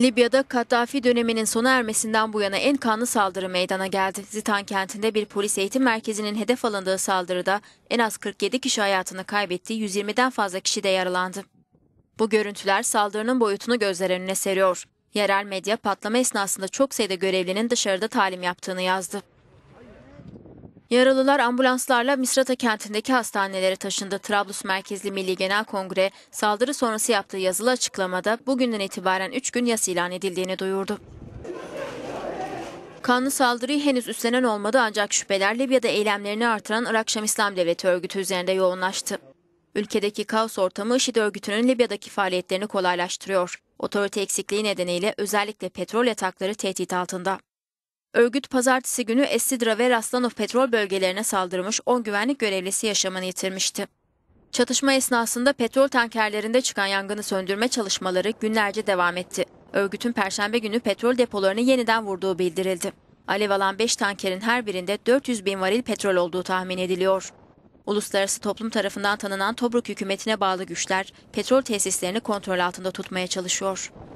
Libya'da Kaddafi döneminin sona ermesinden bu yana en kanlı saldırı meydana geldi. Zitan kentinde bir polis eğitim merkezinin hedef alındığı saldırıda en az 47 kişi hayatını kaybetti, 120'den fazla kişi de yaralandı. Bu görüntüler saldırının boyutunu gözler önüne seriyor. Yerel medya patlama esnasında çok sayıda görevlinin dışarıda talim yaptığını yazdı. Yaralılar ambulanslarla Misrata kentindeki hastanelere taşındı. Trablus merkezli Milli Genel Kongre saldırı sonrası yaptığı yazılı açıklamada bugünden itibaren 3 gün yas ilan edildiğini duyurdu. Kanlı saldırıyı henüz üstlenen olmadı ancak şüpheler Libya'da eylemlerini artıran Irak Şam İslam Devleti örgütü üzerinde yoğunlaştı. Ülkedeki kaos ortamı IŞİD örgütünün Libya'daki faaliyetlerini kolaylaştırıyor. Otorite eksikliği nedeniyle özellikle petrol yatakları tehdit altında. Örgüt pazartesi günü Esidra ve Rastlanov petrol bölgelerine saldırmış 10 güvenlik görevlisi yaşamını yitirmişti. Çatışma esnasında petrol tankerlerinde çıkan yangını söndürme çalışmaları günlerce devam etti. Örgütün perşembe günü petrol depolarını yeniden vurduğu bildirildi. Alev alan 5 tankerin her birinde 400 bin varil petrol olduğu tahmin ediliyor. Uluslararası toplum tarafından tanınan Tobruk hükümetine bağlı güçler petrol tesislerini kontrol altında tutmaya çalışıyor.